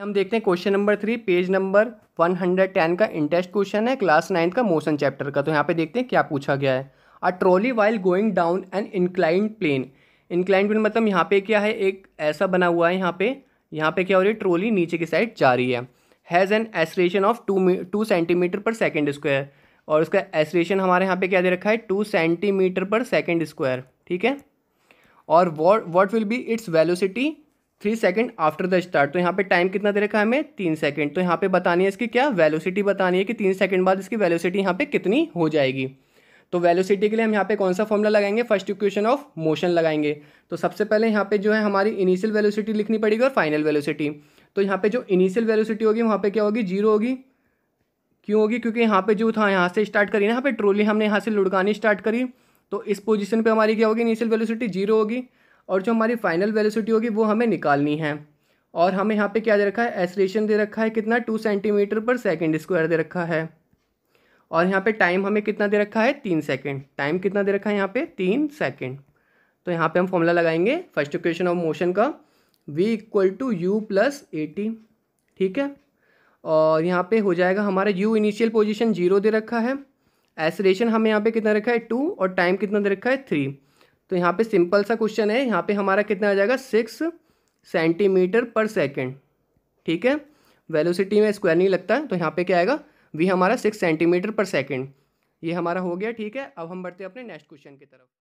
हम देखते हैं question number three page number one hundred ten का इंटेस्ट क्वेश्चन है क्लास नाइन्थ का मोशन चैप्टर का तो यहाँ पे देखते हैं क्या पूछा गया है a trolley while going down an inclined plane inclined plane मतलब यहाँ पे क्या है एक ऐसा बना हुआ है यहाँ पे यहाँ पे क्या हो रही है ट्रॉली नीचे की साइड जा रही है has an acceleration of two two centimetre per second square और उसका एसरेशन हमारे यहाँ पे क्या दे रखा है two centimetre per second square ठीक है और what what will be its velocity three second after the start तो यहाँ पे टाइम कितना दे रखा है हमें तीन सेकेंड तो यहाँ पे बतानी है इसकी क्या वेलोसिटी बतानी है कि तीन सेकेंड बाद इसकी वेलोसिटी यहाँ पे कितनी हो जाएगी तो वेलोसिटी के लिए हम यहाँ पे कौन सा फॉर्मूला लगाएंगे फर्स्ट इक्वेशन ऑफ मोशन लगाएंगे तो सबसे पहले यहाँ पे जो है हमारी इनिशियल वेलोसिटी लिखनी पड़ेगी और फाइनल वेलोसिटी तो यहाँ पे जो इनिशियल वेलोसिटी होगी वहाँ पे क्या होगी जीरो होगी क्यों होगी क्योंकि यहाँ पे जो था यहाँ से स्टार्ट करी ना यहाँ पे ट्रोली हमने यहाँ से लुड़कानी स्टार्ट करी तो इस पोजीशन पर हमारी क्या होगी इनिशियल वेलोसिटी जीरो होगी और जो हमारी फाइनल वेलोसिटी होगी वो हमें निकालनी है और हमें यहाँ पे क्या दे रखा है एसलेशन दे रखा है कितना two centimetre per second square दे रखा है और यहाँ पे टाइम हमें कितना दे रखा है तीन सेकेंड टाइम कितना दे रखा है यहाँ पे तीन सेकेंड तो यहाँ पे हम फॉर्मूला लगाएंगे फर्स्ट इक्वेशन ऑफ मोशन का v equal to u plus at ठीक है और यहाँ पर हो जाएगा हमारा यू इनिशियल पोजिशन जीरो दे रखा है एसरेशन हमें यहाँ पर कितना रखा है टू और टाइम कितना दे रखा है थ्री तो यहाँ पे सिंपल सा क्वेश्चन है यहाँ पे हमारा कितना आ जाएगा सिक्स सेंटीमीटर पर सेकेंड ठीक है वेलोसिटी में स्क्वायर नहीं लगता तो यहाँ पे क्या आएगा वी हमारा सिक्स सेंटीमीटर पर सेकेंड ये हमारा हो गया ठीक है अब हम बढ़ते हैं अपने नेक्स्ट क्वेश्चन की तरफ